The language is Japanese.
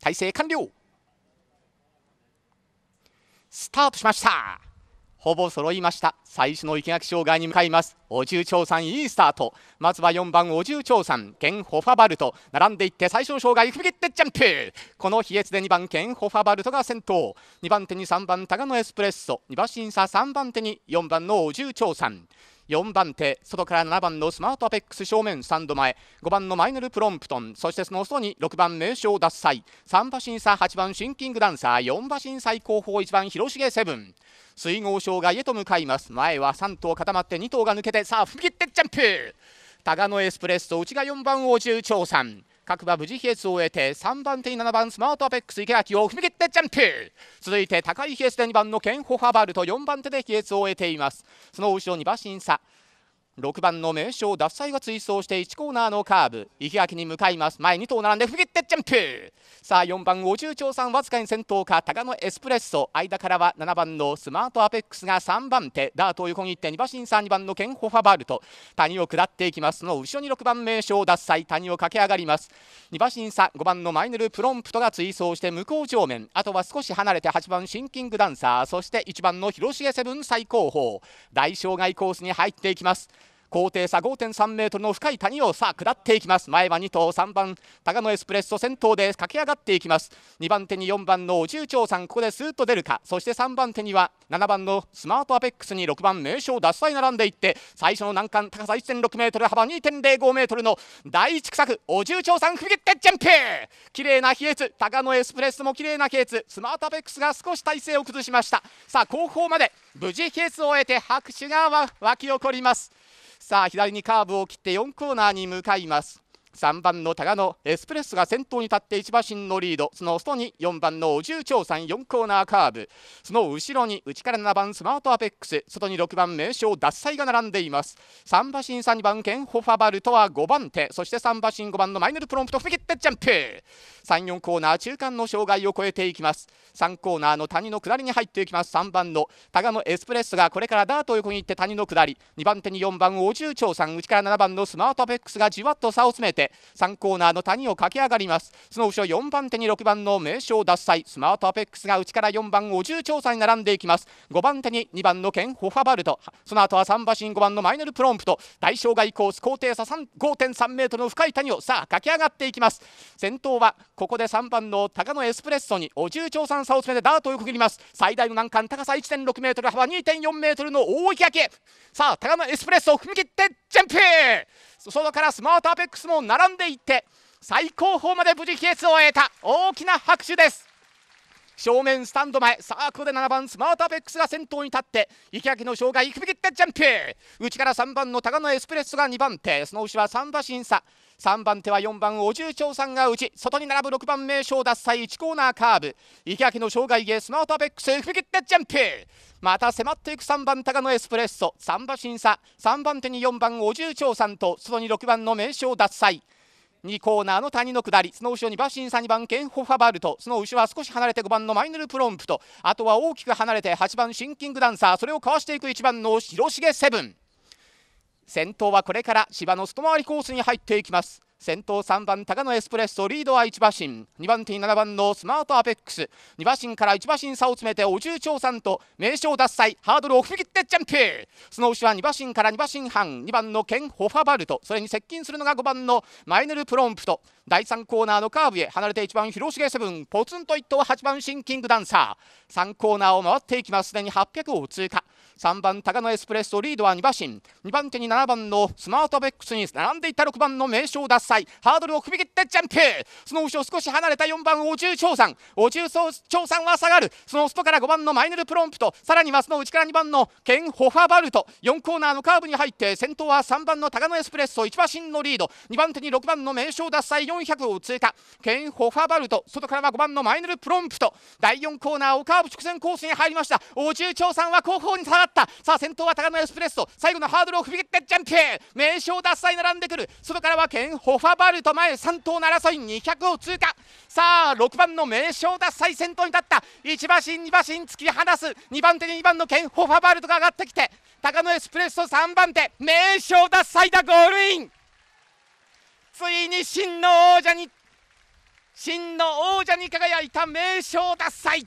体制完了スタートしましたほぼ揃いました最初の池垣障害に向かいますお重長さんいいスタートまずは4番お重長さんケン・ホファバルト並んでいって最初の障害踏み切ってジャンプこの比越で2番ケン・ホファバルトが先頭2番手に3番タガノエスプレッソ2馬審査3番手に4番のお重長さん4番手外から7番のスマートアペックス正面スタンド前5番のマイネルプロンプトンそしてその外に6番名称脱祭3馬身差、8番シンキングダンサー4馬身最高峰1番広重セブン水郷障害へと向かいます前は3頭固まって2頭が抜けてさあ踏み切ってジャンプタガノエスプレッソ内側4番を中長さん各馬無事ヒエスを終えて3番手に7番スマートアペックス池脇を踏み切ってジャンプ続いて高いヒエスで2番のケンホハバルと4番手でヒエスを終えていますその後ろに馬審査6番の名将サイが追走して1コーナーのカーブ池脇に向かいます前2頭並んで踏み切ってジャンプさあ4番五十長さんわずかに先頭か高野エスプレッソ間からは7番のスマートアペックスが3番手ダートを横切って2馬身さん2番のケンホファバルト谷を下っていきますの後ろに6番名称脱彩谷を駆け上がります2馬身差5番のマイネルプロンプトが追走して向こう正面あとは少し離れて8番シンキングダンサーそして1番の広重セブン最高峰大障害コースに入っていきます高低差5.3メートルの深い谷をさあ下っていきます前は2頭3番高野エスプレッソ先頭で駆け上がっていきます2番手に4番のお重長さんここでスーッと出るかそして3番手には7番のスマートアペックスに6番名将脱災並んでいって最初の難関高さ1.6メートル幅2.05メートルの第一区作お重長さん踏み切ってジャンプ綺麗な比越高野エスプレッソも綺麗な比越スマートアペックスが少し体勢を崩しましたさあ後方まで無事比越を終えて拍手が沸き起こりますさあ左にカーブを切って4コーナーに向かいます3番の賀のエスプレッソが先頭に立って1馬身のリードその外に4番のお重長さん4コーナーカーブその後ろに内から7番スマートアペックス外に6番名称脱菜が並んでいます3馬身3番ケンホファバルトは5番手そして3馬身5番のマイネルプロンプト踏み切ってジャンプ34コーナー中間の障害を越えていきます3コーナーの谷の下りに入っていきます3番の賀のエスプレッソがこれからダート横に行って谷の下り2番手に4番お重長さん内から7番のスマートアペックスがじわっと差を詰めて3コーナーの谷を駆け上がりますその後ろ4番手に6番の名将脱菜スマートアペックスが内から4番お重調査に並んでいきます5番手に2番のケン・ホファバルトその後は3馬身5番のマイネル・プロンプト大障害コース高低差5.3メートルの深い谷をさあ駆け上がっていきます先頭はここで3番の高野エスプレッソにお重調査の差を詰めてダートを横切ります最大の難関高さ1.6メートル幅2.4メートルの大池明さあ高野エスプレッソを踏み切ってジャンプ外からスマートアペックスも並んでいって最高峰まで無事ケースを終えた大きな拍手です正面スタンド前さあここで7番スマートアペックスが先頭に立って池脇の障害いくびきってジャンプ内から3番の高野エスプレッソが2番手その後ろは3馬審査3番手は4番お重長さんが内外に並ぶ6番名将脱菜1コーナーカーブ池脇の障害へスマートアペックス踏み切ってジャンプまた迫っていく3番高野エスプレッソ3馬審査3番手に4番お重長さんと外に6番の名将脱菜2コーナーの谷の下りその後ろにバシンサ番ケンホファバルトその後ろは少し離れて5番のマイヌルプロンプトあとは大きく離れて8番シンキングダンサーそれをかわしていく1番の広重セブン先頭はこれから芝の外回りコースに入っていきます先頭3番高野エスプレッソリードは1馬身2番手に7番のスマートアペックス2馬身から1馬身差を詰めてお重長さんと名勝脱歳ハードルを踏み切ってジャンプその後は2馬身から2馬身半2番のケン・ホファバルトそれに接近するのが5番のマイネル・プロンプト第3コーナーのカーブへ離れて1番広重セブンポツンと1頭8番シンキングダンサー3コーナーを回っていきますすでに800を通過3番高野エスプレッソリードは2馬身2番手に7番のスマートベックスに並んでいた6番の名将脱祭ハードルを踏み切ってジャンプその後ろ少し離れた4番お重長さんお重長さんは下がるその外から5番のマイネルプロンプトさらにマスの内から2番のケン・ホファバルト4コーナーのカーブに入って先頭は3番の高野エスプレッソ1馬身のリード2番手に6番の名将脱祭4 400を通過ケイン・ホファバルト外からは5番のマイネル・プロンプト第4コーナー岡部直線コースに入りましたお重長さんは後方に下がったさあ先頭は高野エスプレッソ最後のハードルを踏み切ってジャンプ名将脱災並んでくる外からはケン・ホファバルト前3頭の争い200を通過さあ6番の名将脱災先頭に立った1馬身2馬身突き放す2番手に2番のケン・ホファバルトが上がってきて高野エスプレッソ3番手名将脱災だゴールインついに真の王者に真の王者に輝いた名将奪才